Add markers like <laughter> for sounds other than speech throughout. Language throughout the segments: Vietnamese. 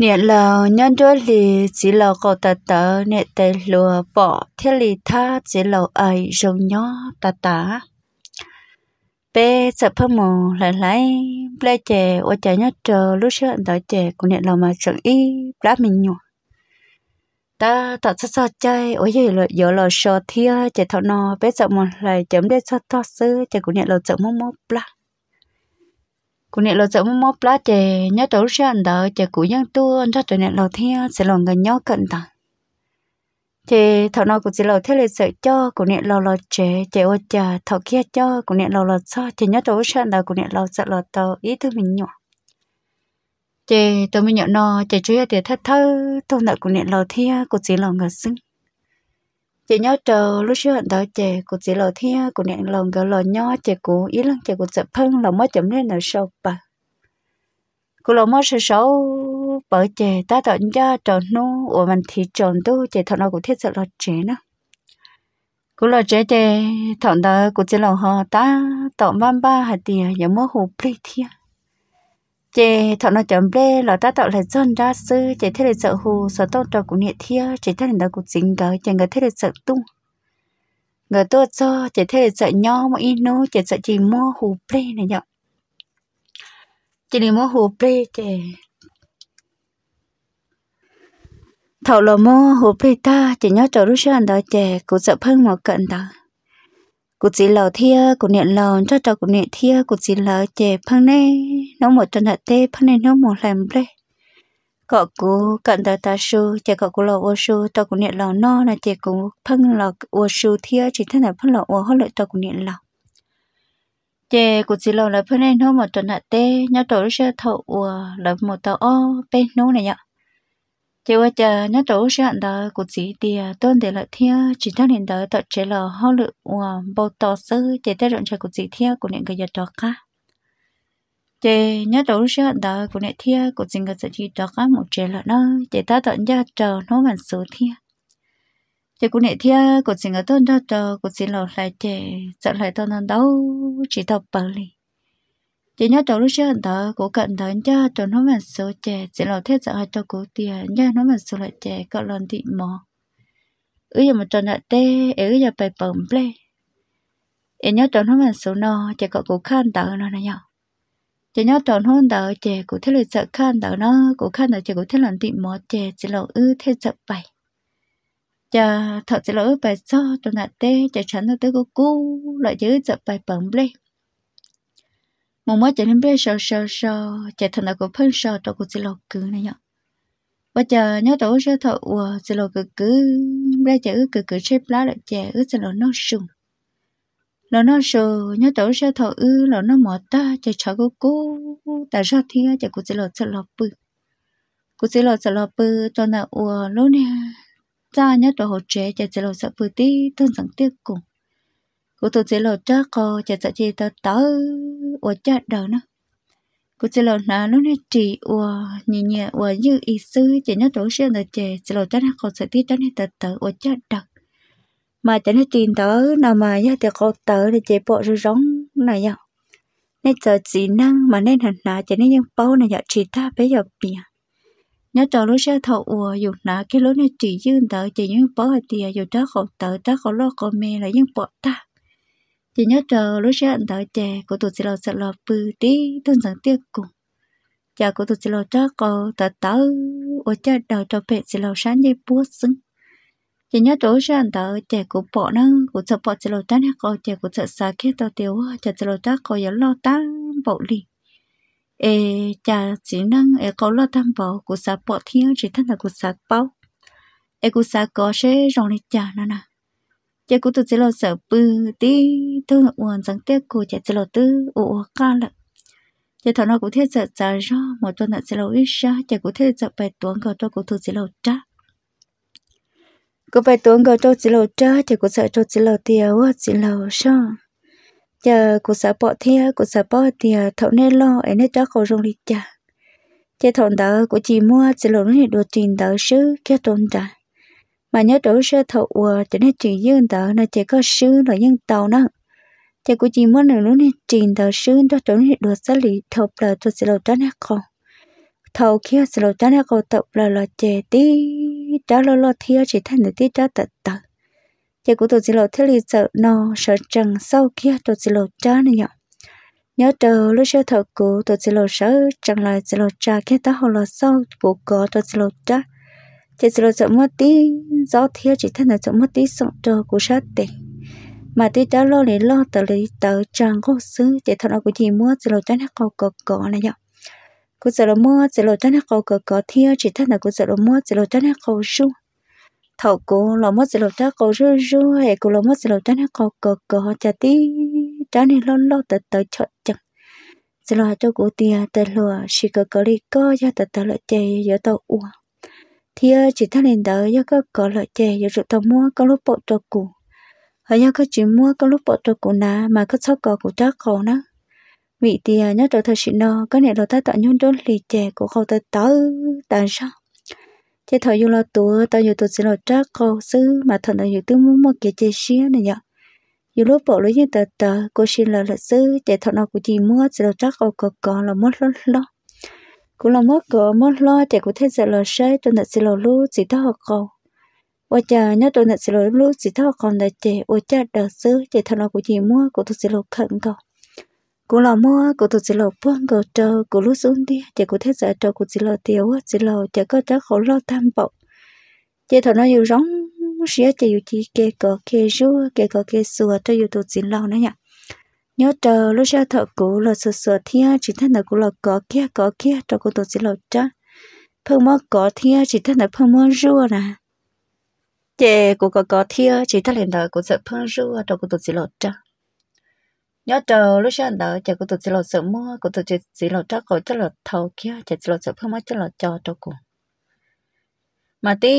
nè là nhân đôi lì chỉ là có tờ tờ nè tề lừa bỏ thế lì tha chỉ là ai rồng nhó tà tà bé sợ phơ mù lại lại, bé chè ô chè nhớ chờ lúc sợ đỡ chè của nè là mà chẳng y lá mình nhọ ta tạo sát sát chay ôi gì là giờ là sợ thia chè thọ nọ bé sợ mù lại chấm đế sao thoát sơ, chè của nè là sợ mông mông cụ nè lo sợ mua móc lá chè nhớ trấu sơn đó chè cũ nhân anh cho trở nè lo theo sẽ lo gần nhớ cận ta chè thọ nó cũng chỉ lo theo lời sợ cho cụ nè lo lo chè chè ô chà thọ kia cho cụ nè lo lo cho chè nhớ tổ trấu anh đỡ cụ nè lo sợ lo tờ ý thứ mình nhỏ chè tôi mình nhỏ nò chè chơi thì thất thơ tôi nợ cụ nè lo theo cụ chỉ lo ngờ xứng chị nhớ chờ lúc xưa hận tới chị của chỉ lò thia của nẹn lòng cái lò nhớ chị của ý lăng chị của chập phân lòng mới chấm lên nào sâu bà của lò mới sâu sâu bởi chị ta tạo cho tròn nu của mình thì tròn tu chị thọ nó cũng thiết sự lò chị nữa cô lò chị chị thọ đó của chỉ lò họ ta tạo ba ba hạt tiền giờ mới hồ ly thia chị thọ nó chấm bê lọ ta tạo là dân ra sư chị thế là sợ hù sợ tốt cho cũng nhẹ thia chị thế là đã cũng dính gỡ chị người thế là sợ tung người tốt cho chị thế là sợ nho mà in nô chị sợ chỉ mua hù bê này nhở chị đi mua hù bê chị thọ là mua hù bê ta chị nhớ cho lúc xưa đó chị cũng sợ phân một cận đó cụ chỉ lò thia cụ niệm lò cho cho cụ niệm thia cụ chỉ lò chè phăng nè nó một chân hạt tê phăng nè nó một làm bể cọ cụ cận ta ta su chè cọ cụ lò ô su cho cụ niệm lò no là chè cụ phăng lò ô su thia chỉ thế là phăng lò ô hết lại cho cụ niệm lò chè cụ chỉ lò là phăng nè nó một chân hạt tê nhau tổ sẽ thâu ủa là một tàu ô bên nô này nhở chỉ chỉ ว่า chờ nó trổ sản đó của chị thì tôn để lại theo chỉ thắc hiện đó tập chế là họ lựa bao tỏ sư chỉ theo rộng cho của chị theo của những người giờ đó cả chỉ nhớ trổ sản đó của những theo của người cái chị đó cả một chế là nó chỉ ta tận gia chờ nó bằng số theo chỉ của những theo của chính người tôn đó chờ của chị là lại chỉ sợ lại tôn đó đâu chỉ tập bờ liền chỉ nhớ chỗ lúc xưa đó cố cận đó cho chỗ nó mà số trẻ chỉ là thế sợ cho cố tiền nhớ nó mà số lại trẻ cậu lần thị mò ứ giờ một trận đã tê ứ giờ phải bấm play em nhớ chỗ nó mà số nó trẻ cậu cố khan đó nó này nhở chỉ nhớ chỗ nó đó trẻ cố thế là sợ khan đó nó cố khan đó trẻ cố thế lần thị mò trẻ chỉ là ứ thế sợ bảy chờ thật chỉ là ứ bảy sao chỗ đã tê chờ chắn nó tới cố cố lại chứ sợ bảy bấm play mà mới chạy lên bây giờ giờ giờ chạy thằng nào cũng phân sợ tao cũng chỉ lo cứ này nhở bây giờ nhớ tao sẽ thọ ủa chỉ lo cứ cứ bây giờ cứ cứ cứ chép lá lại chạy ứ chỉ lo nó sùng lo nó sù nhớ tao sẽ thọ ứ lo nó mỏ ta chạy chở cô cô ta ra thi chạy cũng chỉ lo chỉ lo bự cũng chỉ lo chỉ lo bự tao nào ủa lúc nè ta nhớ tao hỗ trợ chạy chỉ lo sợ bự tí tao sẵn tiếc cùng cô tôi sẽ lo cho cô chỉ sợ chị tớ tớ ở cha đầu nó cô sẽ lo là lúc này chị ở nhẹ nhẹ ở như ý sư chỉ nhớ tổ sư là chị sẽ lo cho nó cô sẽ tiếc cho nó tớ tớ ở cha đầu mà chỉ nó tiền tớ nào mà nhớ thì cô tớ để chị bỏ rồi rong này nhau nên giờ chỉ năng mà nên hành là chỉ nên những bao này giờ chỉ ta bây giờ bìa nhớ cho lúc sẽ thọ ùa dù nã cái lúc này chỉ dương tớ chỉ những bao hạt tiền dù ta khổ tớ ta khổ lo khổ mê là những bỏ ta chỉ nhớ chờ lúc sáng anh tới chè của tôi chỉ lo sợ lo bự tí tôi dẫn tiếc cùng chả của tôi chỉ lo cho cô tớ tớ ở cha đầu cho bé chị lo sáng như búa sưng, chỉ nhớ chỗ sáng anh tới chè của bỏ nó của sợ bỏ chỉ lo tán cô chè của sợ xa khi tao tiêu chả chỉ lo cho cô giờ lo tán bộ đi, ê cha chỉ năng ê có lo tham vọng của sa bỏ thiên chỉ thân là của sa bao ê của sa có sẽ rong lên cha nó nè giờ cô tự chế lo sợ bự tí tôi là uổng rằng tiếc cô chạy chế lo tư uổng ca lợ giờ thằng nó cũng thiết sợ sợ ra một tuần là chế lo ít ra giờ cũng thiết sợ bài tuần còn cho cô tự chế lo trá cô bài tuần còn cho chế lo trá giờ cũng sợ cho chế lo tiêu chế lo sao giờ cô sợ bỏ thia cô sợ bỏ thia thằng nên lo ấy nên cho khẩu rong đi chả chế thằng đó cô chỉ mua chế lo nó đồ tiền đó chứ kia tồn tại mà nhớ đổ sơ thọ chỉ nên chỉ dương tờ là chỉ có sứ là dân tàu nó chỉ của chị muốn là nó nên trình tờ sứ đó chỗ này được xử lý thọc là tôi sẽ cho nó còn thầu kia sẽ cho nó còn tập là là chè tí đó lo lo thiếu chỉ thành được tí đó tật tật chỉ của tôi sẽ lột thế lý sợ nó sợ rằng sau kia tôi sẽ cho nó nhở nhớ chờ lúc sơ thọ của tôi sẽ lột sợ rằng là sẽ lột tránh kia ta hồ là sau của có tôi sẽ lột tránh chỉ sửa chỗ mất tí gió thiếu chỉ thân là chỗ mất tí sống trò của sát tệ mà tí đã lo lấy lo tờ lấy tờ trang có xứ để thân là của chị mua sửa lỗi cho nó cầu cờ cờ này nhở cô sợ lỗi mua sửa lỗi cho nó cầu cờ cờ thiếu chỉ thân là cô sợ lỗi mua sửa lỗi cho nó cầu su thầu cô lo mất sửa lỗi cho cầu su su hay cô lo mất sửa lỗi cho nó cầu cờ cờ chả tí đó nên lo lo tờ tờ chợ chẳng sửa lỗi cho cô tiền tờ lừa chỉ cờ cờ đi co cho tờ tờ lợi chạy giờ tàu uống thì chỉ thằng lên đó do có có lợi chè do trụ tàu mua có lúc bộ trụ cũ hay do có chỉ mua có lúc bộ trụ cũ nà mà có sau có của chắc khổ nó vị thì nhớ trở thời sự nó có này là ta tạo nhung đốt lì chè của khâu ta tớ tại sao thế thời dù lo tuổi tao dù tuổi sẽ là chắc khâu xứ mà thằng nó dù tư muốn một cái chè xía này nhở dù lúc bộ lối như tờ tờ cô xin là luật sư chè thằng nào của chị mua sẽ là chắc khâu có có là mất lắm lắm cú lo mất cửa mất lo chạy cú thêm giờ lo sai tôi nợ xin lo lu chỉ thao học cầu và chờ nhớ tôi nợ xin lo lu chỉ thao học cầu đại chạy ô chờ đờ xứ chạy thằng lo của chị mua của tôi xin lo khẩn cầu cú lo mua của tôi xin lo buông cầu trâu cú lu xuống đi chạy cú thêm giờ trâu của xin lo tiêu xin lo chạy có trái khổ lo tham vọng chạy thằng nó yêu rong xía chạy yêu chị kê cờ kê rúa kê cờ kê sùa cho yêu tôi xin lo nữa nhỉ nhớ chờ lúc sau thợ cũ là sửa sửa thia chỉ thân là cũ là có kia có kia cho cô tổ chỉ là cha phương mơ có thia chỉ thân là phương mơ rua nè chè của có có thia chỉ thân là đời của sợ phương rua cho cô tổ chỉ là cha nhớ chờ lúc sau đó chè cô tổ chỉ là sợ mơ cô tổ chỉ là cha có chỉ là thầu kia chè chỉ là sợ phương mơ chỉ là cho cho cô mà tí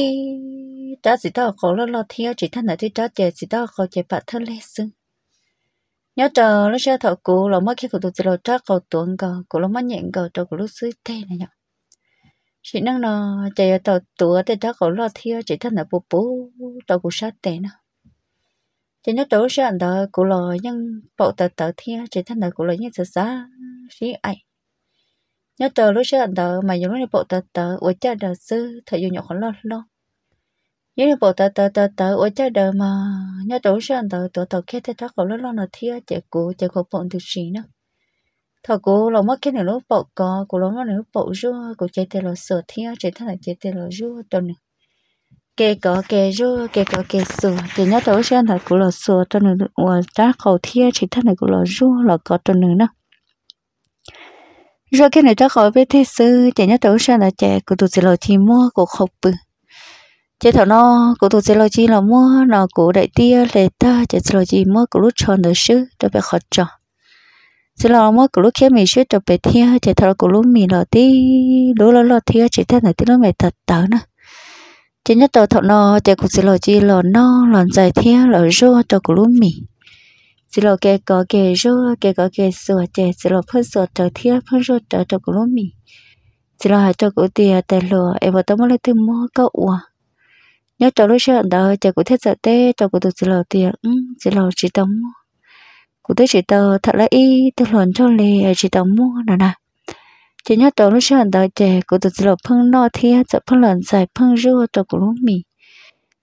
cha chỉ tao có lo lo thia chỉ thân là tí cha chè chỉ tao có chè bạn thân lên xưng nhớ chờ lúc xe thợ cũ là mất khi cụ từ rồi chắc cầu tuấn cầu cụ là mất nhện cầu cho cụ lúc dưới tê này nhở chị năng nó chạy ở tàu tua thì chắc cầu lo thiêu chị thân là bố bố tàu cụ sát tê nó chị nhớ chỗ xe anh đó cụ lo nhưng bộ tàu tàu thiêu chị thân là cụ lo nhưng sợ xa chị ấy nhớ chờ lúc xe anh đó mà dùng lúc bộ tàu tàu ở cha đờ xưa thời dùng nhỏ khó lo lo nhớ bộ tờ tờ tờ tờ ở chơi đời mà nhớ đổ sơn tờ tờ tờ kia thế thắc lúc lo là thia chạy cũ chạy khổ bọn thực sĩ nữa thọ cũ lòng mất cái này lúc bộ có cũ lòng mất này lúc bộ rua cũ chạy tê lo sửa thia chạy thế này chạy tê lo rua tuần này kê có kê rua kê có kê sợ chạy nhớ đổ sơn thật cũ lo sửa tuần này ngoài trá khẩu thia chạy thế này cũ lo rua lo có tuần này nữa rồi cái này trá khẩu biết thế sư chạy nhớ đổ sơn là chạy cũ tụt sẽ lo thì mua cũ khóc bự chế thảo nó cụ tụ chế lo chi là mua nó cụ đại tia lệ ta chế chế lo chi mua cụ lúc chọn được sứ cho bé khó chọn chế lo mua cụ lúc kia mình sứ cho bé thia chế thảo cụ lúc mình lo tí lú lo lo thia chế thảo này tí nó mày thật tớ nữa chế nhất đầu thảo nó chế cụ chế lo chi lo nó lo dài thia lo rô cho cụ lúc mình chế lo kê có kê rô kê có kê sửa chế chế lo phân sửa cho thia phân rô trở cho cụ lúc mình chế lo hai cho cụ tia tài lo em vào tao mua lại từ mua cậu à nhớ trâu lúc xưa đó chờ cụ thiết sợ dạ tê trâu cụ tụt chỉ lầu tiền ừ chỉ lầu chỉ tống cũng thích chỉ tờ thật là y tê luận cho lì ờ, chỉ tống mua nè nè chỉ nhớ trâu lúc xưa đó chờ cụ tụt chỉ lầu phăng no thia sợ phăng lần dài phăng rua trâu cũng lúc mì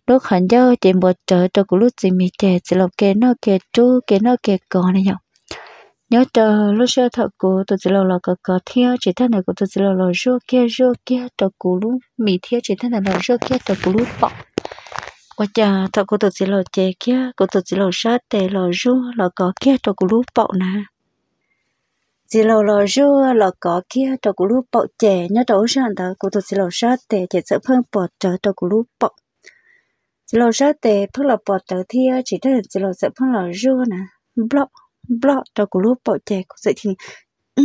lúc hẳn giờ chỉ một trời trâu cũng lúc gì mì trẻ chỉ lầu kê nó kê chu kê nó kê cò này nhở nhớ chờ lúc xưa thợ cố tụi chị lâu là có có theo chỉ thân này của tụi chị lâu là rô kia rô kia trò cụ lú mì theo chỉ thân này là rô kia tờ cụ lú bọ quá chà thợ cụ tụi chị lâu chè kia cố tụi chị lâu sát tè là rô là có kia trò cụ lú bọ nè chị lâu là rô là có kia trò cụ lú bọ chè nhớ đầu sáng đó của tụi chị lâu sát tè chỉ sợ phân bọ trò tờ cụ lú bọ chị lâu sát tè phân là bọ trò theo chỉ thân chị lâu sợ phân là rô nè block blog cho cô lúc bỏ trẻ cô dậy thì ừ,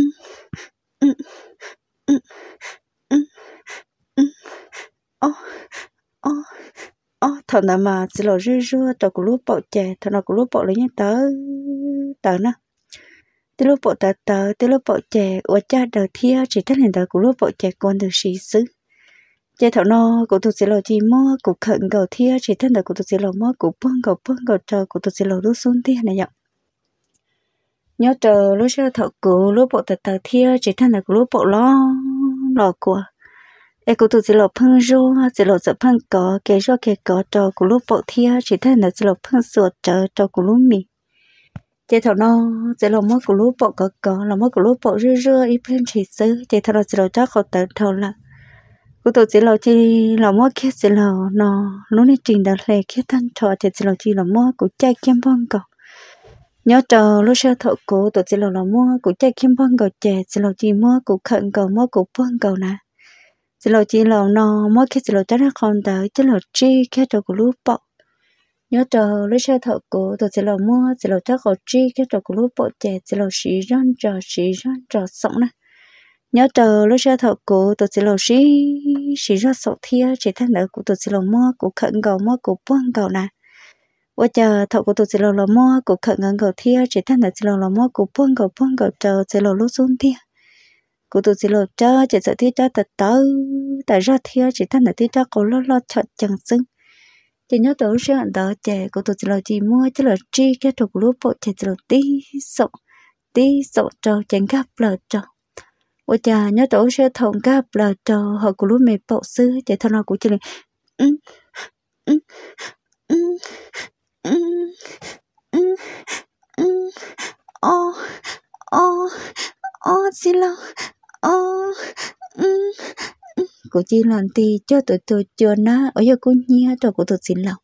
ừ, ừ, ô ô ô thằng nào mà chỉ là rưa rưa cho cô lúc bỏ trẻ thằng nào cô lúc bỏ lấy nhé tớ tớ nè tớ lúc bỏ tớ tớ tớ lúc bỏ trẻ ở cha đời thia chỉ thằng hiện tớ của lúc bỏ trẻ còn được sĩ sứ chế thảo nó của tụ sĩ lò chi mơ của khẩn cầu thia chỉ thân đời của tụ sĩ lò mơ của bông cầu bông cầu trò của tụ sĩ lò đu xuân thia này nhở nhớ chờ lúc chưa thợ cũ lúc bộ tật tật thia chỉ thân được lúc bộ lo lo của em cũng tụi chỉ lộ phân ru chỉ lộ sợ phân cỏ kể cho kể cỏ trò của lúc bộ thia chỉ thân được chỉ lộ phân sửa chờ trò của lúc mì chỉ thọ nó chỉ lộ mất của lúc bộ cỏ cỏ lo mất của lúc bộ rưa rưa ít phân chỉ xứ chỉ thọ nó chỉ lo chắc khỏi tử thọ là của tụi chỉ lộ chỉ lo mất kia chỉ lộ nó lúc này trình đã lệ kia thân thọ chỉ lộ chỉ lo mất của chạy kiếm bông cỏ nhớ chờ lúc xe thọ cố tổ chỉ lò mua cổ chạy kim băng cầu chè chỉ lò chỉ mua cổ khẩn cầu mua cổ băng cầu nè chỉ lò chỉ lò nó mua khi chỉ lò chắc là không tới chỉ lò chi khi trò cổ lúc bọ nhớ chờ lúc xe thọ cố tổ chỉ lò mua chỉ lò chắc cổ chi khi trò cổ lúc bọ chè chỉ lò xí ron trò xí ron trò sống nè nhớ chờ lúc xe thọ cố tổ chỉ lò xí xí ron sống thia chỉ thằng nữa cổ tổ chỉ lò mua cổ khẩn cầu mua cổ băng cầu nè 我家头个都是老老么，个客人个天，只他那是老老么，个碰个碰个着，是老老松天，个都是老着，只是天着得到，但热天只他那天着个老老吃 chẳng sinh. Chỉ nhớ tổ sư hẳn đó chè, tôi chỉ lo chỉ mua, chỉ lo chi cái thuộc lúa bộ chỉ lo tí sổ, tí sổ trâu chẳng gấp lờ trâu. Ôi nhớ tổ sư thông gấp lờ trâu, họ của lúa mẹ bộ sư, chè thằng nào của chỉ là... 嗯嗯嗯，哦哦哦，chị Long, oh, um, của chị Long thì cho tôi tôi chưa na, ở giờ cô nhi cho cô tôi xin lòng,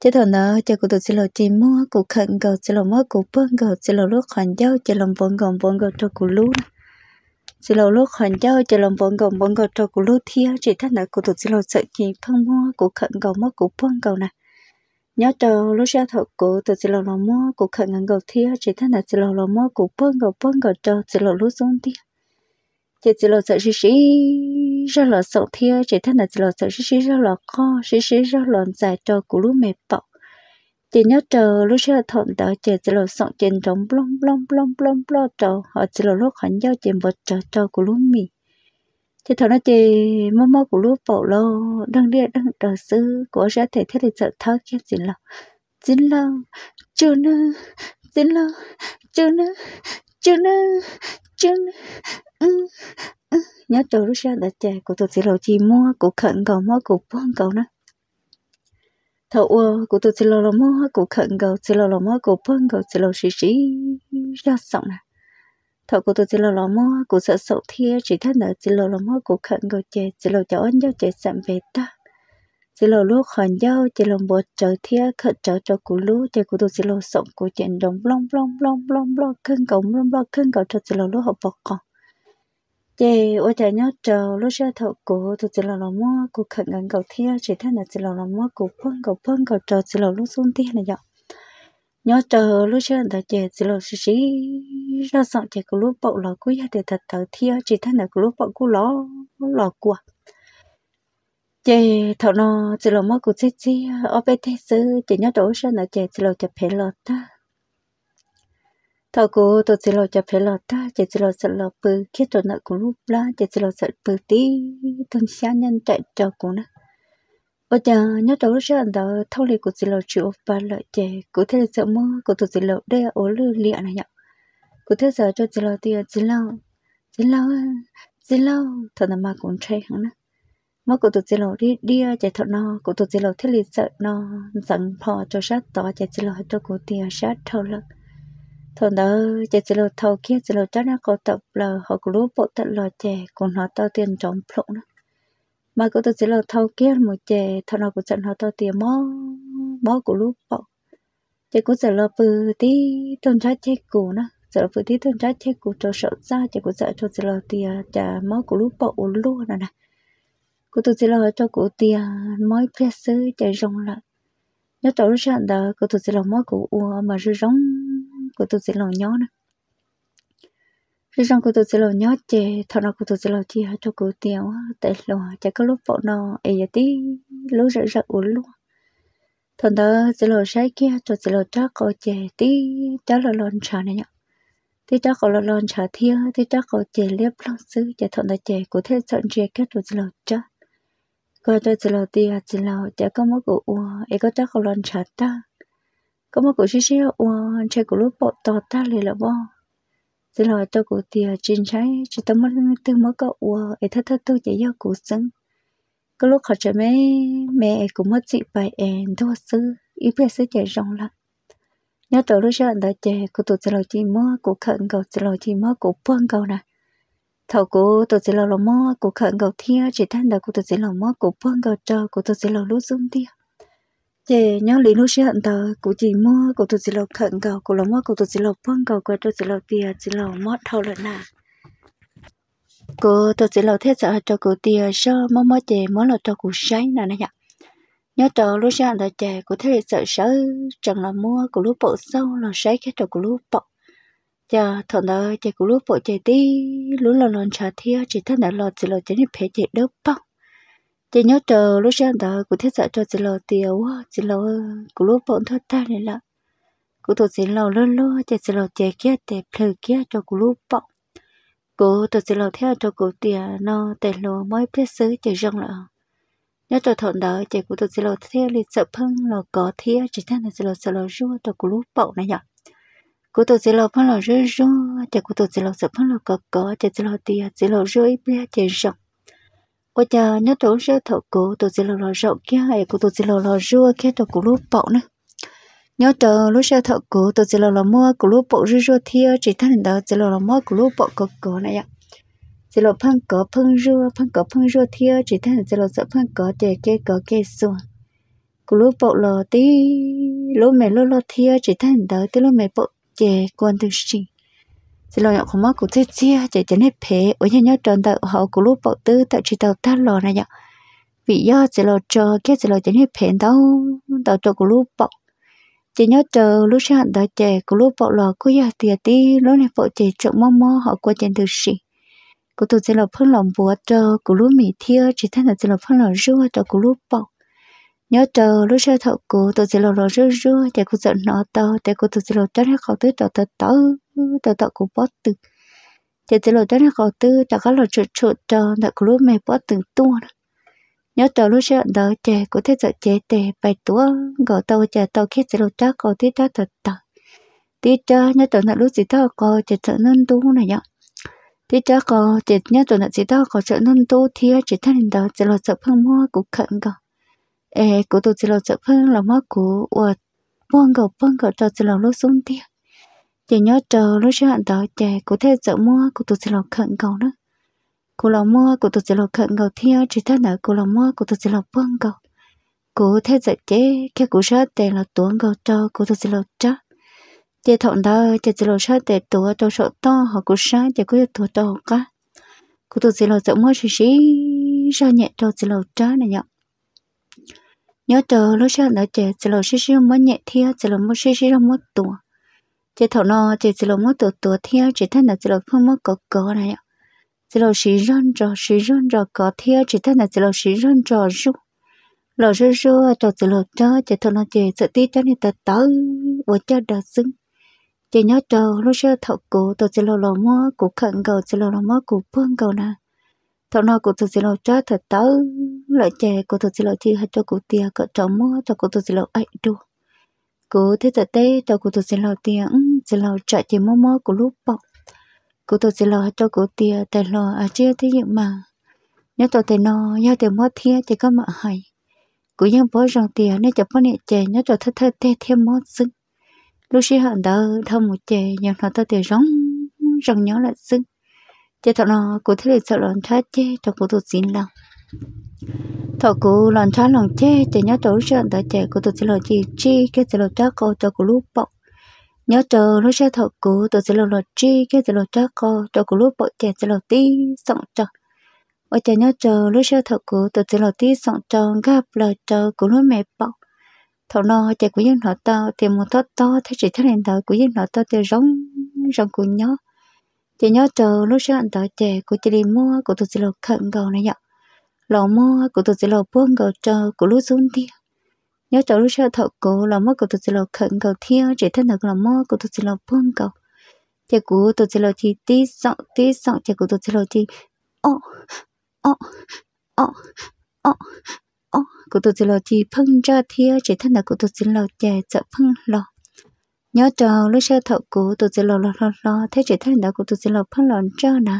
Chứ thằng nó cho cô tôi xin lòng chỉ mua cô khẩn cầu chị Long mua cô bông cầu chị Long lúc hoàn giao chị Long bông cầu bông cầu cho cô lú. Chị Long lúc hoàn giao chị Long bông cầu bông cầu cho của lú thia chỉ thằng nó cô tôi xin lòng sợ chỉ phong mua cô khẩn cầu mua cô bông cầu này nhớ trâu lúc ra thọ cụ từ từ lầu lầu mua cụ khẩn ngần gầu thia chỉ thân là từ lầu lầu mua cụ bơm gầu bơm gầu trâu từ lầu lúc xuống thia chỉ từ lầu sợ xí xí ra lầu sợ thia chỉ thân là từ lầu sợ xí xí ra lầu co xí xí ra lầu dài trâu cụ lúc mệt bọc chỉ nhớ trâu lúc ra thọ đỡ chỉ từ lầu sợ chỉ trống blong blong blong blong blong trâu họ từ lầu lúc hẳn giao chỉ vật trâu trâu cụ lúc mì thì thằng nó chỉ mơ mơ của lúa bảo lô đang đi đang đầu sư của ra thể thế thì sợ thơ kia gì lo gì lo chưa nữa gì lo chưa nữa chưa nữa chưa nữa nhớ chỗ lúc ra đã trẻ của tôi sẽ lâu chỉ mua của khẩn cầu mua của buôn cầu nữa thầu ua của tôi sẽ lâu lo mua của khẩn cầu sẽ lâu lo mua của buôn cầu sẽ lâu xì xì ra sọng này thọ cụ tôi chỉ lo lo mò cụ sợ sầu thia chỉ thấy ở chỉ lo lo mò cụ khẩn cầu chế chỉ lo cho anh giao chế sẵn về ta chỉ lo lúc hoàn giao chỉ lo bộ trở thia khẩn trở cho cụ lú chế cụ tôi chỉ lo sống cụ chuyện đồng long long long long long khưng cầu long long khưng cầu cho chỉ lo lúc học bọc còn chế ôi trời nhớ chờ lúc ra thọ cụ tôi chỉ lo lo mò cụ khẩn gần cầu thia chỉ thấy ở chỉ lo lo mò cụ phân cầu phân cầu trở chỉ lo lúc xuống thia là dọc nhớ chờ lúc chưa đã chơi chỉ là xí xí ra sọn chơi cái lúc bậu lò cú hạt để thật thật thiêu chỉ thân là cái lúc bậu cú lò lò cua chơi thọ nó chỉ là mất cú chết chi ở bên thế giới chỉ nhớ đổ sơn là chơi chỉ là chập phê lọt ta thọ cú tôi chỉ là chập phê lọt ta chơi chỉ là sợ lọt bự khi tôi nợ cú lúc la chơi chỉ là sợ bự tí tôi xa nhân chạy trò cú nữa ở nhà nhớ đâu lúc anh đó thâu lì của chị lầu chịu và lợi chè cụ thế giới mơ cụ tụt chị lầu đây ố lư lìa này nhở cụ thế giới cho chị lầu thì chị lầu chị lầu chị lầu thật là mà cũng chơi hẳn nữa mà cụ tụt chị lầu đi đi chạy thật nó cụ tụt chị lầu thế lì sợ nó dần họ cho sát tỏ chạy chị lầu cho cụ tiền sát thâu lực thằng đó chạy chị lầu thâu kia chị lầu cho nó có tập là họ lúa bộ tận lò chè còn nó tao tiền trống phụng nữa mà cô ta sẽ là thâu kia một chè thâu nào cũng chẳng họ to tiền mó mó của lúc bỏ chỉ cũng chỉ là bự tí tôn trái chết cũ nữa chỉ là bự tí tôn trái chết cũ cho sợ ra chỉ cũng sợ cho sẽ là tiền chả mó của lúc bỏ uống luôn rồi nè cô ta sẽ là cho cô tiền mỗi phía sư chạy rong lại nhớ cháu rất sợ đó cô ta sẽ là mó của u mà rất rong cô ta sẽ là nhó nữa cái rong của tôi sẽ lo nhót chè thằng nào của tôi sẽ lo chi hết cho cụ tiêu tại lo chả có lúc vợ nó ấy giờ tí lúc rỡ rỡ uống luôn thằng đó sẽ lo sai kia cho sẽ lo chắc có chè tí chắc là lon trà này nhở tí chắc có lo lon trà thiê tí chắc có chè liếp lăng sư chả thằng nó chè của thế chọn chè kết tôi sẽ lo chắc coi tôi sẽ lo tiêu sẽ lo chả có mỗi cụ uống ấy có chắc có lon trà ta có một cụ xí xí uống chè của lúc vợ to ta liền là bao giờ là tôi cũng thì chính trái chỉ tôi mới từ mới có ua ờ, ấy thắt thắt tôi chỉ do cuộc sống cái lúc họ trở mấy mẹ cũng mất chị bài em thua sư ý biết sư chạy rong lắm nhớ tôi lúc giờ đã chơi của tôi chơi là chỉ mua của khẩn cầu giờ là chỉ mua của buông cầu nè thầu của tôi giờ là mua của khẩn cầu thia chỉ than đời của tôi chơi là mua của phong cầu trơ của tôi chơi là lúc zoom thia chị nhớ lý lúc xưa hận tờ của chị mua của tôi chỉ lộc thận cầu của lòng mua của tôi chỉ lộc phong cầu của tôi chỉ lộc tiền chỉ lộc mót thâu lợn nà cụ tôi chỉ lộc thế sợ cho cụ tiền sơ mua mua chị mua lộc cho cụ sấy nà nè nhở nhớ tờ lúc xưa hận tờ chị của thế sợ sợ chẳng là mua của lúc bộ sâu là sấy cái trò của lúc bộ chờ thằng đó chị của lúc bộ chị đi lúa lợn lợn chờ thiêu chị thân đã lọt chỉ lộc chỉ nên phải chị đớp bóc chỉ nhớ chờ lúc sáng đó cũng thiết sợ cho chị lò tiêu chị lò cũng lúc bọn thoát ta này là cũng thuộc chỉ lò lớn luôn chỉ chỉ lò chè kia để phơi kia cho cũng lúc bọn cô thuộc chỉ lò theo cho cô tiền nó để lò mới biết xứ chỉ rong là nhớ cho thọn đó chỉ của thuộc chỉ lò theo liền sợ phăng lò có theo chỉ thân là chỉ lò sợ lò rua cho cũng lúc bọn này nhở cô thuộc chỉ lò phăng lò rua rua chỉ của thuộc chỉ lò sợ phăng lò có có chỉ chỉ lò tiền chỉ lò rua ít biết chỉ rong 我家 nếu tôi sẽ thọ cố tôi sẽ lo lo rộng kia hay của tôi sẽ lo lo rua kia tôi cũng lúc bọc nữa nhớ chờ lúc sẽ thọ cố tôi sẽ lo lo mua của lúc bọc rua rua thia chỉ thằng đó sẽ lo lo mua của lúc bọc có cố này ạ sẽ lo phân có phân rua phân có phân rua thia chỉ thằng sẽ lo sợ phân có để kia có kia xuống của lúc bọc lo tí lúc mẹ lo lo thia chỉ thân đó tí lúc mẹ bọc để quan thực sinh chỉ lo nhọ không mất cũng chết chia chỉ chỉ hết phê ở nhà nhớ tròn tàu họ cũng lúc bảo tư tàu chỉ tàu ta lo này nhở vì do chỉ lo chờ kia chỉ lo chỉ hết phê tàu tàu cho cũng lúc bảo chỉ nhớ chờ lúc sáng đó chỉ cũng lúc bảo lo cứ giờ tiệt đi lúc này bảo chỉ chậm mơ mơ họ qua chân thực sự cũng tụi chỉ lo phân lòng bùa chờ cũng lúc mì thiêu chỉ thấy là chỉ lo phân lòng rua cho cũng lúc bảo nhớ chờ lúc sáng thọ cũng tụi chỉ lo lo rua rua chỉ cũng giận nó tao chỉ cô tụi chỉ lo cho hết khó thứ cho tao tới tao tao cũng bớt từ thì từ lúc đó nó có tư tao có lo chuột chuột cho tao cũng lúc mày bớt từ tua nhớ tao lúc sợ đó chè có thể sợ chè tè bài tua gọi tao chè tao khi từ lúc đó có tí đó thật tao tí đó nhớ tao là lúc gì tao có chè sợ nên tu này nhở tí đó có chè nhớ tao là gì tao có sợ nên tu thì chỉ thân đó từ lúc sợ phăng mua cũng khẩn cả ê cũng từ lúc sợ phăng là mua cũng 帮个帮个，这次老路送的。giờ nhớ chờ lúc trước hạn đó chè có thể dỡ mua của tụi sẽ lọc khẩn cầu đó cô lọc mua của tụi sẽ lọc khẩn cầu theo chỉ thế nữa cô lọc mua của tụi sẽ lọc bông cầu cô thế dỡ chế khi cô sợ tè là tuấn cầu cho cô tụi sẽ lọc chắc chế thọn đó chế sẽ lọc sợ tè tụa cho sợ to họ cô sợ chế cô tụa to cả cô tụi sẽ lọc dỡ mua xí xí ra nhẹ cho sẽ lọc chắc này nhở nhớ chờ lúc trước hạn đó chè sẽ lọc xí xí mua nhẹ theo sẽ lọc mua xí xí ra mua tuột chỉ thọ nó chỉ chỉ là mỗi tổ tổ theo chỉ thân là chỉ là không mất có có này chỉ là sử dụng cho sử dụng cho có theo chỉ thân là chỉ là sử dụng cho rút lò rơ rơ cho chỉ là cho chỉ thọ nó chỉ sợ tí cho nên ta tới và cho đỡ xứng chỉ nhớ cho lúc xưa thọ cổ tổ chỉ là lò mua cổ khẩn cầu chỉ là lò mua cổ phương cầu nè thọ nó cổ tổ chỉ là cho thật tới lợi chè cổ tổ chỉ là chi hay cho cổ tia cỡ trống mua cho cổ tổ chỉ là ấy đua cô thế giờ tế, tao cô tôi sẽ lo tiền sẽ lo trả chỉ mò mò của lúc bọc cô tôi sẽ lo cho cô tiền tại lo à chưa thế nhưng mà nhớ tao thì nó nhớ tiền mò thiê chỉ có mà hay cô nhớ bỏ rằng tiền nên chả bỏ nè chè nhớ tao thơ thơ tê thêm mò dưng lúc xí hận đó thâm một chè nhớ nó tao tiền rong rong nhớ lại dưng chè tao nó cô thế là sợ lo thoát chè tao cô tôi xin lòng thọ cụ lần thoát lòng che thì nhớ tổ trận tại trẻ của tổ sẽ lo chi chi cái chế lo chắc cô cho cụ lúc bọc nhớ chờ lúc sẽ thọ cụ tổ lo lo chi cái chế lo chắc cô cho cụ lúc bọc trẻ sẽ lo ti sọng chờ ở trẻ nhớ chờ lúc sẽ thọ cụ tổ sẽ lo ti sọng chờ gặp lời chờ cụ lúc mẹ bọc thọ no trẻ của dân họ to thì một thọ to thế chỉ thế hiện tại của dân họ to thì rống rong của nhớ trẻ nhớ chờ lúc sẽ hiện tại trẻ của chị đi mua của tổ sẽ lo khẩn cầu này nhở lò mò cụ tụt lò buông gầu trơ cụ lú run đi nhớ cháu lúc sợ thọ cụ lò mò cụ tụt lò khẩn gầu thiêu chỉ thân được lò mò cụ tụt lò buông gầu chỉ cụ tụt lò chỉ tí sọ tí sọ chỉ cụ tụt lò chỉ ọ ọ ọ ọ ọ cụ tụt lò chỉ phun ra thiêu chỉ thân được cụ tụt lò chè sợ phun lò nhớ cháu lúc sợ thọ cụ tụt lò lò lò lò thế chỉ thân được cụ tụt lò phun lò cho nè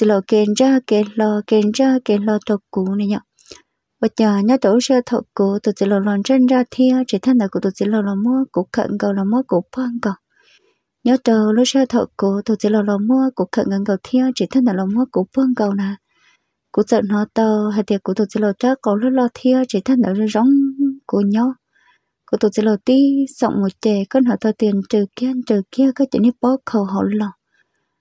chỉ lo kén ra kén lo kén ra kén lo thọ cú này nhở bây giờ nhớ tổ ra thọ cú tụi chỉ lo lon chân ra thia chỉ thân là của tụi chỉ lo lo mua cú khẩn cầu lo mua cú phong cầu nhớ tổ lúc ra thọ cú tụi chỉ lo lo mua cú khẩn ngân cầu thia chỉ thân là lo mua cú phong cầu nà cú giận nó tờ hay thì cú tụi chỉ lo ra cầu lo lo thia chỉ thân là rong cú nhau cú tụi chỉ lo tí giọng một chè con họ tờ tiền trừ kia trừ kia các chỉ ní bó khẩu họ lòng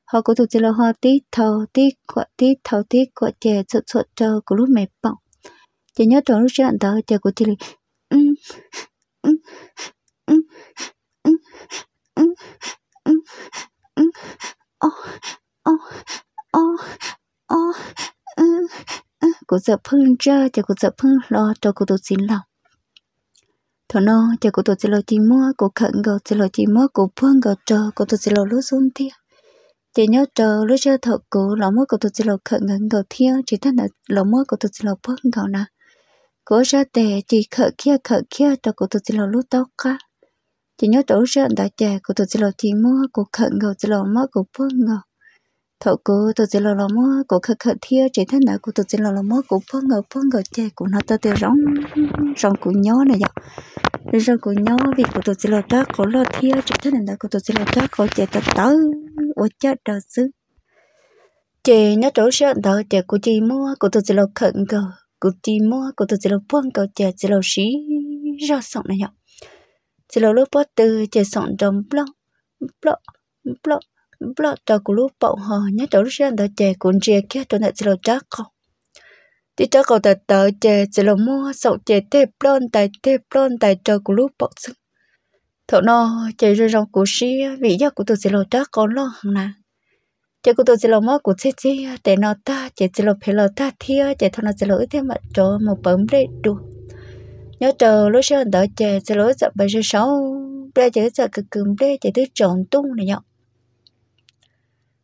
họ cũng thuộc chỉ là họ tí thò tí quạ tí thò tí quạ chè sụt sụt trơ của lúc mẹ bọng chỉ nhớ trong lúc chuyện đó chờ của chị là của sợ phương trơ chờ của sợ phương lo cho cô tôi xin lòng thọ nó chờ của tôi xin lo chỉ mua của khẩn gầu xin lo chỉ mua của phương gầu chờ của tôi xin lo lúa xuống tiếc chỉ nhớ chờ lúc chơi thợ cũ lỗ mũi của tôi chỉ lộc khẩn ngẩng đầu thiêu chỉ thân là lỗ mũi của tôi chỉ lộc bớt ngẩng nà cố ra tè chỉ khở kia khở kia cho của tôi chỉ lộc lúc tóc cả chỉ nhớ đổ ra đã chè của tôi chỉ lộc thì mua của khẩn ngẩng chỉ lộc mũi của bớt ngẩng thợ cũ tôi chỉ lộc lỗ mũi của khở khở thiêu chỉ thân là của tôi chỉ lộc lỗ mũi của bớt ngẩng bớt ngẩng chè của nó tôi tiêu rong rong của nhớ này vậy rồi của nhau vì của tôi chỉ lo ta có lo thiêu chúng ta nên là của tôi chỉ lo ta có chỉ ta tớ ở chết đầu sư chị nhớ chỗ sợ đó chị của chỉ mua của tôi chỉ lo khẩn cầu của chỉ mua của tôi chỉ lo buông cầu chị chỉ lo xí ra sọn này nhở chỉ lo lúc bắt từ chị sọn trong blog blog blog blog đó của lúc bọn họ nhớ chỗ sợ đó chị cũng chia kia tôi lại chỉ lo chắc không tí cho cậu tờ tờ chè chỉ lò mua sậu chè tê plon tại tê plon tại chờ của lúc bọc sức thọ nó chè rơi rong của xí vị giác của tôi sẽ lò chắc có lo hằng nà chè của tôi sẽ lò mua của chết chi tè nó ta chè chỉ lò phải là ta thia chè thọ nó lò là thêm mặt cho một bấm để đủ nhớ chờ lúc sau đó chè chỉ là giật bảy giờ sáu bây chè giật cực cực bây chè tới tròn tung này nhở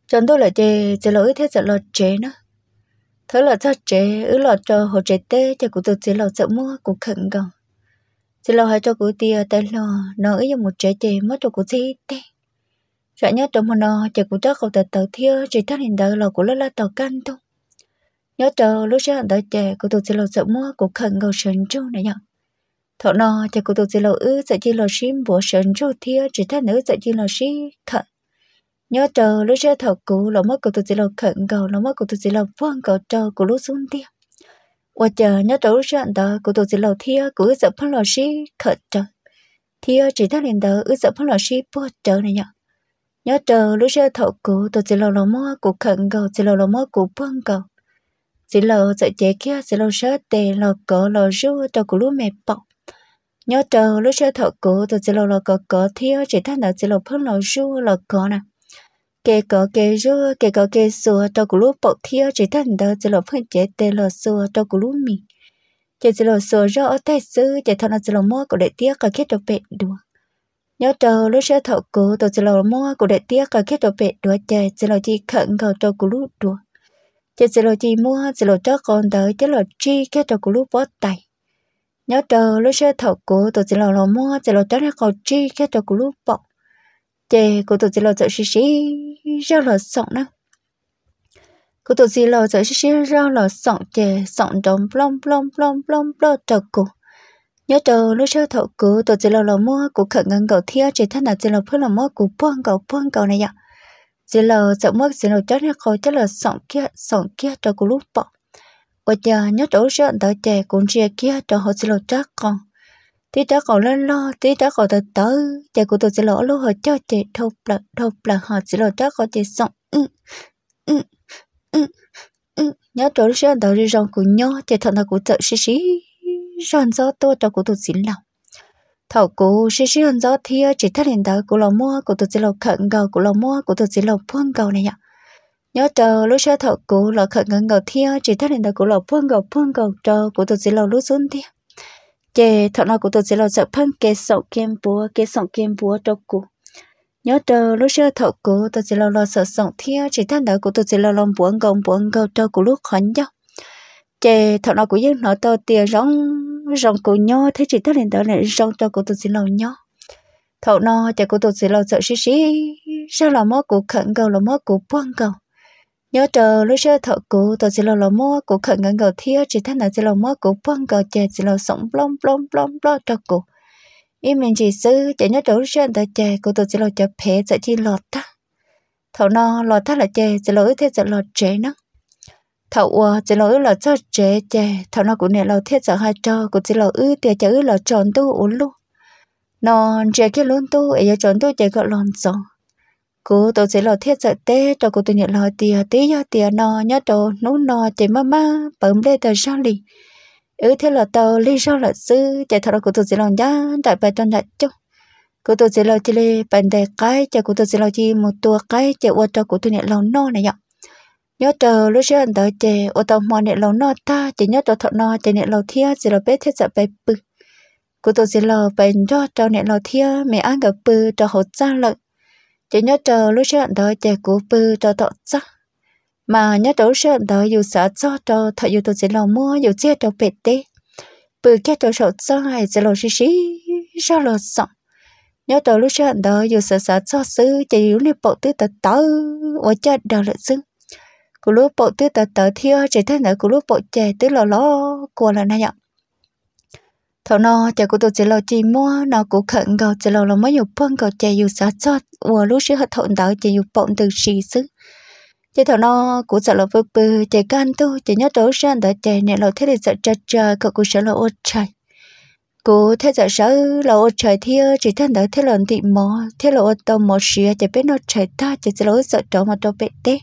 tròn tôi là chè chỉ là thế giật là chè nữa thế là cho trẻ ứ là cho họ trẻ tê cho cụ tự chỉ là sợ mua cụ khẩn gồng chỉ là hai cho cụ tia tê lo nó ấy một trẻ trẻ mất cho cụ chi tê sợ nhớ trong một nó trẻ cụ chắc không tự tự thiêu chỉ thắt hình đời là cụ lơ la tàu căn thôi nhớ chờ lúc sáng đời trẻ cụ tự chỉ là sợ mua của khẩn cầu sơn chu này nhở thọ nó trẻ cụ tự chỉ là ư sẽ chỉ là sim của sơn chu thiêu chỉ thắt nữ sẽ chỉ là si khẩn nhớ chờ lúc chơi thầu cũ lỗ mất của tôi chỉ là khẩn cầu lỗ mất của tôi chỉ là phương cầu chờ của lúc xuống tiếp và chờ nhớ chờ lúc chơi anh ta của tôi chỉ là thia của sợ phong lò xí khẩn chờ thia chỉ thắc liền đó ước sợ phong lò xí bùa chờ này nhở nhớ chờ lúc chơi thầu cũ tôi chỉ là lỗ mất của khẩn cầu chỉ là lỗ mất của phương cầu chỉ là sợ chế kia chỉ là sợ tệ là cỡ là rú cho của lúc mệt bọc nhớ chờ lúc chơi thầu cũ tôi chỉ là là cỡ cỡ thia chỉ thắc là chỉ là phong lò rú là cỡ nào kể có kể rơ kể có kể xua tao cũng lúc bọc thiêu chỉ thành đó chỉ là phân chế tê là xua tao cũng lúc mì chỉ chỉ là xua rơ ở tay sư chỉ thằng là chỉ là mua của đệ tiếc cả kết đồ bệ đùa nhớ tao lúc sẽ thọ cố tổ chỉ là mua của đệ tiếc cả kết đồ bệ đùa chạy chỉ là chỉ khẩn cầu tao cũng lúc đùa chỉ chỉ là chỉ mua chỉ là cho con tới chỉ là chi kết đồ cũng lúc bó tay nhớ tao lúc sẽ thọ cố tổ chỉ là mua chỉ là cho nó cầu chi kết đồ cũng lúc bọc chế cô tổ chỉ lo sợ xí xí rau lò sọng đó cô tổ chỉ lo sợ xí xí rau lò sọng chế sọng đồng plong plong plong plong plong trầu cụ nhớ trầu lúc sau thọ cụ tổ chỉ lo lo mua cụ khẩn ngân cầu thiêu chỉ thân là chỉ lo phơi lo mua cụ buông cầu buông cầu này ạ chỉ lo sợ mua chỉ lo chót nhớ khói chót lo sọng kia sọng kia trầu cụ lúc bỏ bây giờ nhớ trầu sợ tới chế cũng chia kia cho họ chỉ lo chắc con tí đã có lên lo tí đã có tớ tớ chạy của tôi sẽ lỡ lúc họ cho chị thục là thục là họ chỉ là chắc có chị sống ừ ừ ừ ừ nhớ chỗ lúc sáng đầu đi rong của nhớ chạy thằng thằng của chợ xí xí rong gió to cho của tôi xin lòng thầu cô xí xí rong gió thia chỉ thắt lên đó của lò mua của tôi sẽ lò khẩn gầu của lò mua của tôi sẽ lò phương gầu này nhở nhớ chờ lúc sáng thầu cô lò khẩn gầu thia chỉ thắt lên đó của lò phương gầu phương gầu chờ của tôi sẽ lò lúc xuống thia chế thọ nào của tôi sẽ lo sợ phân kế sọc kiêm búa kế sọc kiêm búa đâu cụ nhớ chờ lúc xưa thọ cụ tôi sẽ lo lo sợ sọc theo chỉ thân đỡ của tôi sẽ lo lo buồn gồng buồn gồng đâu cụ lúc khẩn nhau chế thọ nào của dân nói tôi tiền rong rong cụ nhau thế chỉ thân đỡ này rong cho cụ tôi sẽ lo nhau thọ nó chế của tôi sẽ lo sợ xí xí sao là mất cụ khẩn gầu là mất cụ buông gầu nhớ chờ lối sơ thợ cụ tôi chỉ lo lo mua cụ khẩn ngang ngầu thiếu chỉ thân là chỉ lo mua cụ bông cầu chè chỉ lo sống lom lom lom lo cho cụ im mình chỉ sư chỉ nhớ chỗ sơ ta chè cụ tôi chỉ lo cho phê sẽ chỉ lo ta thọ no lo ta là chè chỉ lo thế chỉ lo chè nó thọ ua chỉ lo là cho chè chè thọ no cụ này lo thế chỉ hai cho cụ chỉ lo ư tiệt chữ lo tròn tu uốn luôn nó chè cái luôn tu ấy giờ tròn tu chè gọi lon sống cô tôi sẽ lo thiết sợ tê cho cô tôi nhận lo tiền à, tê do tiền à, nò nhớ cho nú nò chỉ mà má bấm đây tờ sao lì ừ thế là tờ lý do là sư chạy thật là cô tôi sẽ lo nhá đại bài cho đại chung cô tôi sẽ lo chỉ lê bàn đề cái cho cô tôi sẽ lo chỉ một tua cái chạy qua cho cô tôi nhận lo nò này nhở nhớ chờ lúc xưa anh tới chè ô tàu mò nhận lo nò ta chỉ nhớ cho thọ nò chè nhận lo thia chỉ lo bé thiết sợ bé bự cô tôi sẽ lo bàn cho cho nhận lo thia mẹ ăn gặp bự cho hậu cha lợn chỉ nhớ chờ lúc sẽ đợi để cố bư cho tọt ra mà nhớ đầu sẽ đợi dù sợ cho cho thật dù tôi chỉ lòng mua dù chết cho bệt đi bư kia tôi sợ cho hay chỉ lòng xí xí ra lò sọng nhớ đầu lúc sẽ đợi dù sợ sợ cho sư chỉ dù liệp bộ tư tật tớ và chết đầu lợi sư cú lúc bộ tư tật tớ thiêu chỉ thấy nữa cú lúc bộ chè tư lò lò của là nay nhận thầu nó chả có tôi chỉ lo chi mua nó cũng khẩn gạo chỉ lo là mới nhiều phân gạo chả nhiều sát chót vừa lúc xưa hết thọn đó chả nhiều bọn từ xì xứ chỉ thầu nó cũng sợ là bự bự chả can tu chả nhớ tối ra đó chả nhẹ lo thế thì sợ chả chả cậu cũng sợ là ô trời cô thế giờ sợ là ô trời thia chỉ thân đó thế lần tị mò thế là ô tô mò xìa chả biết nó trời ta chả chỉ lối sợ chỗ mà tôi bị tê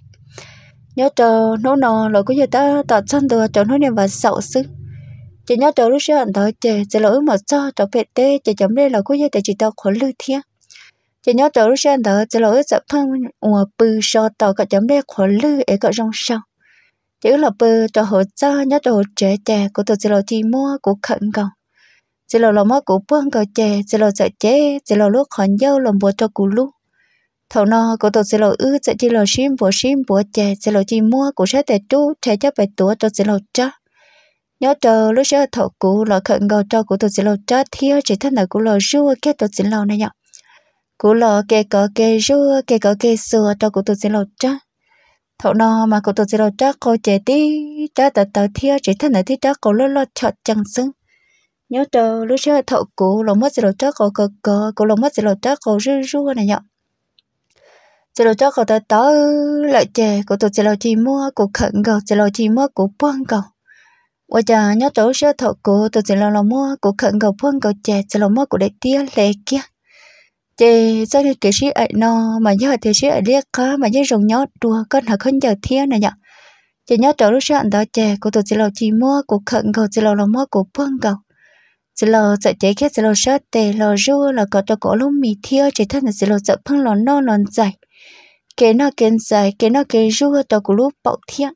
nhớ chờ nó nò rồi cứ giờ ta tọt chân đồ chỗ nó niệm và sợ sức chỉ nhớ tới lúc xưa đó chị chỉ lỗi mà cho cho phê tê chỉ chấm đây là cô dây để chỉ tao khổ lưu thiên chỉ nhớ tới lúc xưa đó chỉ lỗi sập thân ủa bự so tao cả chấm đây khổ lưu ấy cả rong sau chỉ là bự cho hồ trợ nhớ tới hỗ trợ trẻ của tôi chỉ lỗi chị mua của khẩn còn chỉ lỗi lòng mắt của buông cầu trẻ chỉ lỗi sợ chế chỉ lỗi lúc khẩn dâu lòng bùa cho cú lúc thầu nó của tôi chỉ lỗi ư chỉ lỗi xin bùa xin bùa trẻ chỉ lỗi chỉ mua của sẽ tệ tu trẻ cho bài tuổi tôi chỉ lỗi cha nhớ chờ lúc xưa thọ cũ là khẩn gò cho của tôi sẽ lâu chết thiếu chỉ thân là của lò rua kia tôi sẽ lâu này nhở cũ lò kê có kê rua kê có kê xưa cho của tôi sẽ lâu chết thọ nó mà của tôi sẽ lâu chết cô chế tí chết tờ tờ thiếu chỉ thân là thiếu chết cô lo lo chọt chẳng xứng nhớ chờ lúc xưa thọ cũ là mất sẽ lâu chết cô cờ cờ cô là mất sẽ lâu chết cô rua rua này nhở sẽ lâu chết cô tờ tớ lại chè của tôi sẽ lâu chỉ mua của khẩn gò sẽ lâu chỉ mua của buông gò 我家 nhớ chỗ sẽ thọ cô tôi chỉ là mua cô khẩn cầu phương cầu chè chỉ là mua của đại tia lệ kia chè sau khi kể sĩ ấy nó mà nhớ thì sĩ ấy liếc cá mà nhớ rồng nhớ đùa con hả không giờ thiên này nhở chè nhớ chỗ lúc sẽ ăn chè cô tôi chỉ là chỉ mua cô khẩn cầu chỉ là mua của phương cầu chỉ là sợ chế kia chỉ là sợ tè là ru là có cho cổ lúc mì thiêu chỉ thân là chỉ là sợ phương lòn non dài kế nó kiến dài kế nó kế ru tôi cũng lúc bậu thiêng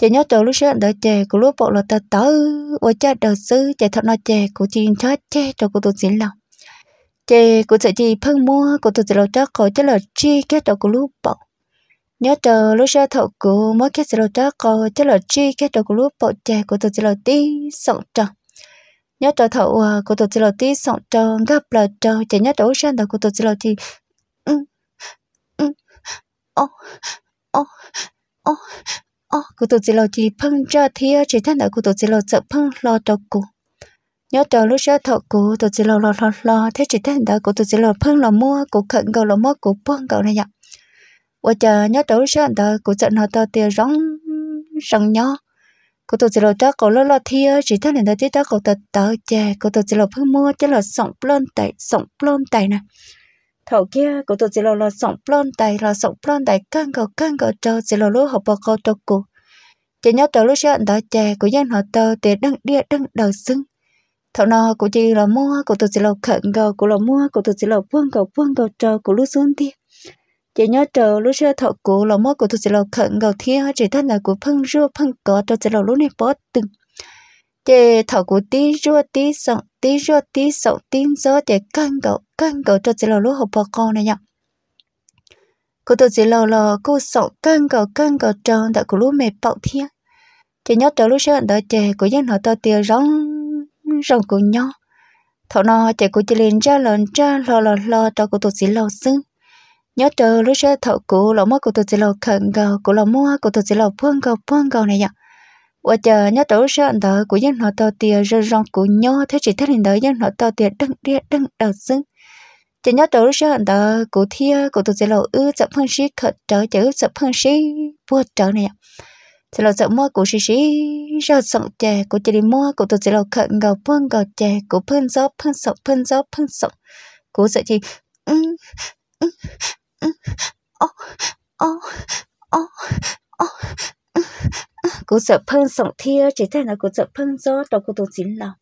chị nhớ chỗ lúc sáng đợi chè của lúc bộ là tớ tớ ôi cha đầu sư chị thật nói chè của chị cho chè cho của tôi xin lòng chị của chị chị phân mua của tụi lâu chắc khỏi chắc là chi cái chỗ của lúc bộ nhớ chờ lúc sáng thợ của mới cái lâu chắc khỏi chắc là chi cái chỗ của lúc bộ chè của tôi tụi lâu tí sống tròn nhớ chờ thợ à, của tôi tụi lâu tí sống tròn gặp là chờ chị nhớ chỗ xưa đầu của tụi lâu thì ừ, ừ ừ ô ô ô ô cụ tụt chỉ lo chỉ cho thia chỉ thân ở cụ tụt chỉ lo sợ phăng lo cho cụ nhớ cho lúc sáng thọ cụ tụt chỉ lo lo lo lo thế thân ở cụ tụt chỉ lo phăng lo mua cụ khẩn cầu lo mua cụ buông cầu này nhở và chờ nhớ cho lúc sáng đó cụ sợ nó to tiền rong rong nhó cụ tụt chỉ lo cho cụ lo lo thia chỉ thân ở đó chỉ cho cụ tụt tớ chè cụ tụt chỉ lo phăng mua chỉ lo sống plon tài sống plon tài nè thầu kia cụ tôi chỉ lo lo sống plon tay lo sống plon tay căng cầu căng cầu trâu chỉ lo lo học bò câu trâu cụ chỉ nhớ tàu lúc chọn đó chè của dân họ tàu thì đăng địa đăng đầu sưng thầu nọ cụ chỉ lo mua của tôi chỉ lo khẩn cầu của lo mua của tôi chỉ lo vương cầu vương cầu trâu của lúa xuống đi chỉ nhớ chờ lúc xưa thầu cụ lo mua của tôi chỉ lo khẩn cầu thiên chỉ thân là của phân rua phân cỏ trâu chỉ lo lúa này bớt từng chế thảo cụ tí rùa tí sọng tí rùa tí sậu tí gió chế căng cậu căng cậu cho chế lầu lúc học bò con này nhở cô tôi chế lầu lò cô sậu căng cậu căng cậu tròn tại cô lúc thiên chế nhớ trở lúc sáng đợi chế của dân họ to tiền rong rong của nhau thọ nó chế của chế lên ra lần ra lò lò lò cho cô tôi chế lầu xưng nhớ trở lúc sáng thọ cụ lò mất cô tôi chế lầu khẩn gầu của lò mua cô tôi chế lầu phương gầu phương gầu này nhở 我 chờ nhớ tổ sơn đó của dân họ tàu tiền rồi rong của nhớ thế chỉ thế nên đó dân họ tàu tiền đăng đĩa đăng đầu xứng chỉ nhớ tổ sơn đó của thia của tụi sẽ lộ ư sợ phân sĩ khởi trở chữ sợ phân sĩ vua trở này sẽ lộ sợ của sĩ sĩ rồi sợ của chỉ đi mua của tụi sẽ lộ khẩn gầu phân gầu chè của phân gió phân sọc phân gió phân sọc của sợ chỉ ừ ừ ừ ô ô ô ô <laughs> cô sợ phân sống thia chỉ thế là cô sợ phân gió đó cụ tôi chính là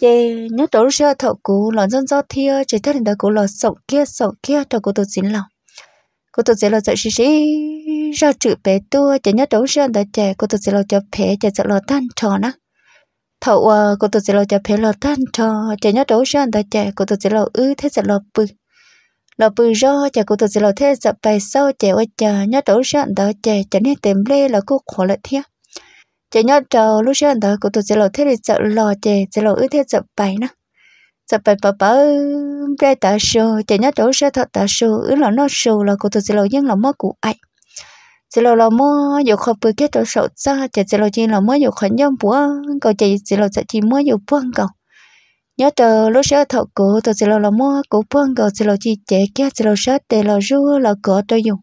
chị nhớ tổ sơ thọ cụ lò dân gió thia chỉ thế là cụ lò sống kia sống kia đó cụ tôi chính là cô tôi sẽ là sợ gì gì ra chữ bé tua chỉ nhớ tổ sơ đã trẻ cô tôi sẽ là cho phe chỉ sợ lò tan trò nữa thọ ờ, cô tôi sẽ là cho phe lò tan trò chỉ nhớ tổ sơ đã trẻ cô tôi sẽ là ư thế sợ lò bự lọ bự rô chả cụ tự lo thế dập bài sau chả ở chả nhớ đấu sạn đó chả chả nên tìm lê là cô khổ lại thiệt chả nhớ trâu lúc sạn đó cụ tự lo thế thì dập lò chả chả lo ư thế dập bài nữa dập bài bà bà bê tả sô chả nhớ đấu sạn thật tả sô ư là nó sô là cụ tự lo nhưng là mất cụ ấy chỉ là là mua dù khó bự cái tổ sổ ra chỉ là chỉ là mua dù khó nhom bữa cậu chỉ chỉ là chỉ mua dù buông cậu nhớ chờ lúc sợ thọ cổ tôi sẽ lo mua cổ phương gạo sẽ lo chi chế kia sẽ lo sợ để lo rú lo cổ tôi dùng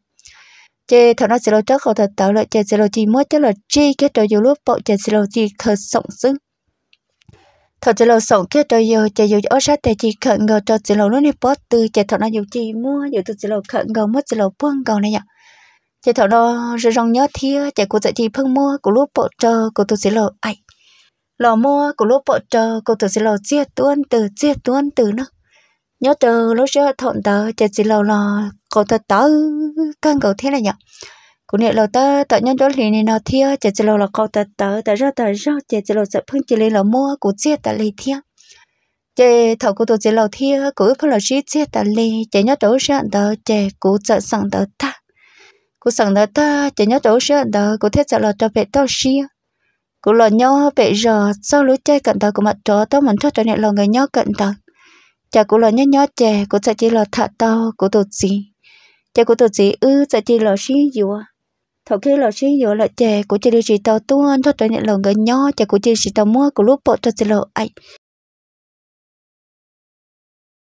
chế thọ nó sẽ lo chắc cổ thật tạo lại chế sẽ lo chi mua chế lo chi kia tôi dùng lúc bộ chế sẽ lo chi khờ sống xứng thọ chế lo sống kia tôi dùng chế dùng ở sát để chi khẩn gạo cho chế lo lúc này bớt từ chế thọ nó dùng chi mua dùng tôi sẽ lo khẩn gạo mất sẽ lo phương gạo này nhở chế thọ nó rồi rong nhớ thia chế cổ dạy chi phương mua cổ lúc bộ chờ cổ tôi sẽ lo ai lò mua của lúc bộ trờ cô tự sẽ lò chia tuôn từ chia tuôn từ nó nhớ từ lúc xưa thọn tờ chờ chỉ lò lò cô tự tớ căng cầu thế này nhở cũng nhớ lò tớ tự nhân chỗ lì này nó thia chờ chỉ lò là cô tự tớ tớ ra tớ ra chờ chỉ lò sẽ phăng chỉ lì lò mua của chia tại lì thia chờ thọ cô tự chỉ lò thia cũng không lò chia chia tại lì chờ nhớ chỗ sẽ tớ chờ cũng sợ sẵn tớ ta cũng sẵn tớ ta chờ nhớ chỗ sẽ tớ cũng thiết sợ lò cho bé tao xia cú lo nhau bị giờ sau lũ chơi cận tao của mặt trò tao mình thoát trở lại lo người nhau cận tao chả cú lo nhau nhau chè cú sẽ chỉ lo thạ tao cú tụt gì chả cú tụt gì ư ừ, sẽ chỉ lo xí dùa thọ khi lo xí dùa là chè cú chỉ đi gì tao tuôn thoát trở lại lo người nhau chả cú chỉ gì tao mua cú lúc bộ cho chỉ lo ai